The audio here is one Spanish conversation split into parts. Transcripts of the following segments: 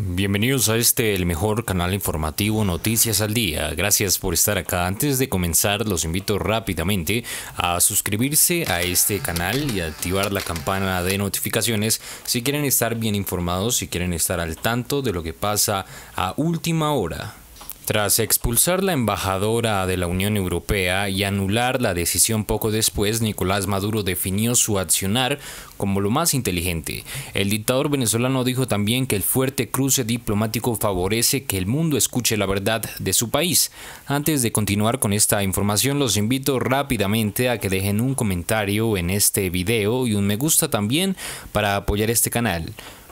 Bienvenidos a este, el mejor canal informativo Noticias al Día. Gracias por estar acá. Antes de comenzar, los invito rápidamente a suscribirse a este canal y activar la campana de notificaciones si quieren estar bien informados, si quieren estar al tanto de lo que pasa a última hora. Tras expulsar la embajadora de la Unión Europea y anular la decisión poco después, Nicolás Maduro definió su accionar como lo más inteligente. El dictador venezolano dijo también que el fuerte cruce diplomático favorece que el mundo escuche la verdad de su país. Antes de continuar con esta información, los invito rápidamente a que dejen un comentario en este video y un me gusta también para apoyar este canal.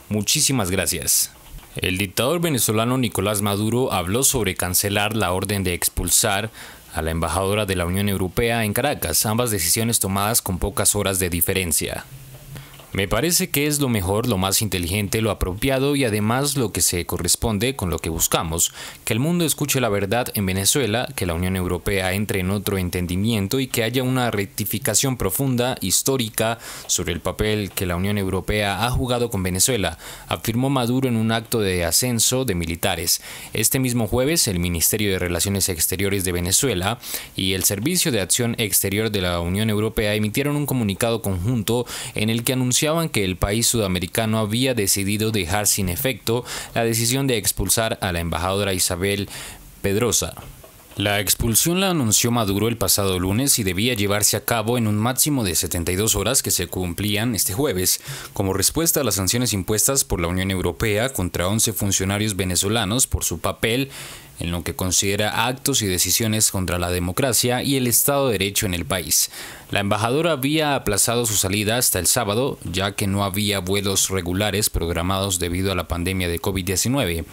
Muchísimas gracias. El dictador venezolano Nicolás Maduro habló sobre cancelar la orden de expulsar a la embajadora de la Unión Europea en Caracas, ambas decisiones tomadas con pocas horas de diferencia. Me parece que es lo mejor, lo más inteligente, lo apropiado y además lo que se corresponde con lo que buscamos, que el mundo escuche la verdad en Venezuela, que la Unión Europea entre en otro entendimiento y que haya una rectificación profunda, histórica, sobre el papel que la Unión Europea ha jugado con Venezuela, afirmó Maduro en un acto de ascenso de militares. Este mismo jueves, el Ministerio de Relaciones Exteriores de Venezuela y el Servicio de Acción Exterior de la Unión Europea emitieron un comunicado conjunto en el que anunciaron que el país sudamericano había decidido dejar sin efecto la decisión de expulsar a la embajadora Isabel Pedrosa. La expulsión la anunció Maduro el pasado lunes y debía llevarse a cabo en un máximo de 72 horas que se cumplían este jueves, como respuesta a las sanciones impuestas por la Unión Europea contra 11 funcionarios venezolanos por su papel en lo que considera actos y decisiones contra la democracia y el Estado de Derecho en el país. La embajadora había aplazado su salida hasta el sábado, ya que no había vuelos regulares programados debido a la pandemia de COVID-19.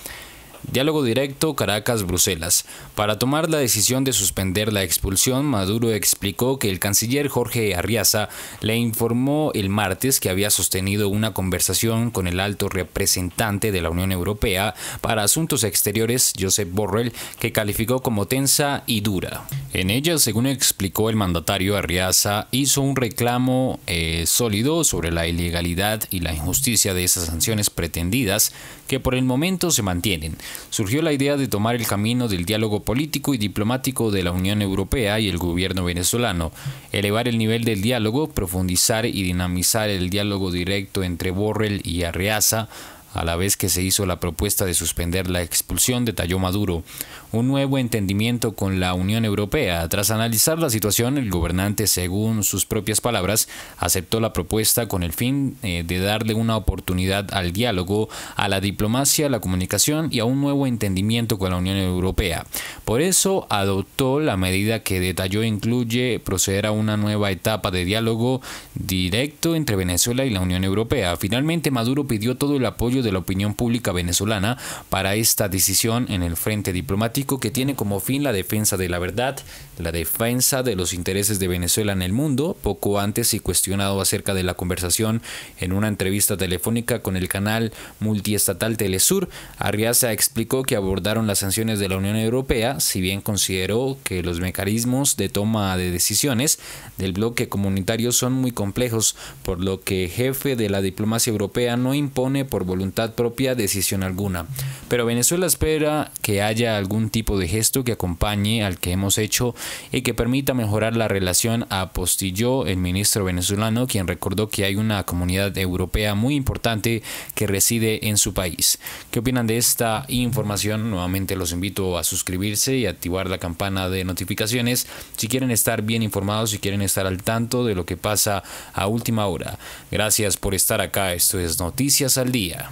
Diálogo directo Caracas-Bruselas. Para tomar la decisión de suspender la expulsión, Maduro explicó que el canciller Jorge Arriaza le informó el martes que había sostenido una conversación con el alto representante de la Unión Europea para Asuntos Exteriores, Josep Borrell, que calificó como tensa y dura. En ella, según explicó el mandatario Arriaza, hizo un reclamo eh, sólido sobre la ilegalidad y la injusticia de esas sanciones pretendidas que por el momento se mantienen. Surgió la idea de tomar el camino del diálogo político y diplomático de la Unión Europea y el gobierno venezolano, elevar el nivel del diálogo, profundizar y dinamizar el diálogo directo entre Borrell y Arriaza, a la vez que se hizo la propuesta de suspender la expulsión, detalló Maduro, un nuevo entendimiento con la Unión Europea. Tras analizar la situación, el gobernante, según sus propias palabras, aceptó la propuesta con el fin eh, de darle una oportunidad al diálogo, a la diplomacia, a la comunicación y a un nuevo entendimiento con la Unión Europea. Por eso adoptó la medida que detalló incluye proceder a una nueva etapa de diálogo directo entre Venezuela y la Unión Europea. Finalmente, Maduro pidió todo el apoyo de la opinión pública venezolana para esta decisión en el frente diplomático que tiene como fin la defensa de la verdad, la defensa de los intereses de Venezuela en el mundo, poco antes y cuestionado acerca de la conversación en una entrevista telefónica con el canal multiestatal Telesur, Arriaza explicó que abordaron las sanciones de la Unión Europea, si bien consideró que los mecanismos de toma de decisiones del bloque comunitario son muy complejos, por lo que jefe de la diplomacia europea no impone por voluntad propia decisión alguna. Pero Venezuela espera que haya algún tipo de gesto que acompañe al que hemos hecho y que permita mejorar la relación, apostilló el ministro venezolano, quien recordó que hay una comunidad europea muy importante que reside en su país. ¿Qué opinan de esta información? Nuevamente los invito a suscribirse y activar la campana de notificaciones si quieren estar bien informados, y quieren estar al tanto de lo que pasa a última hora. Gracias por estar acá. Esto es Noticias al Día.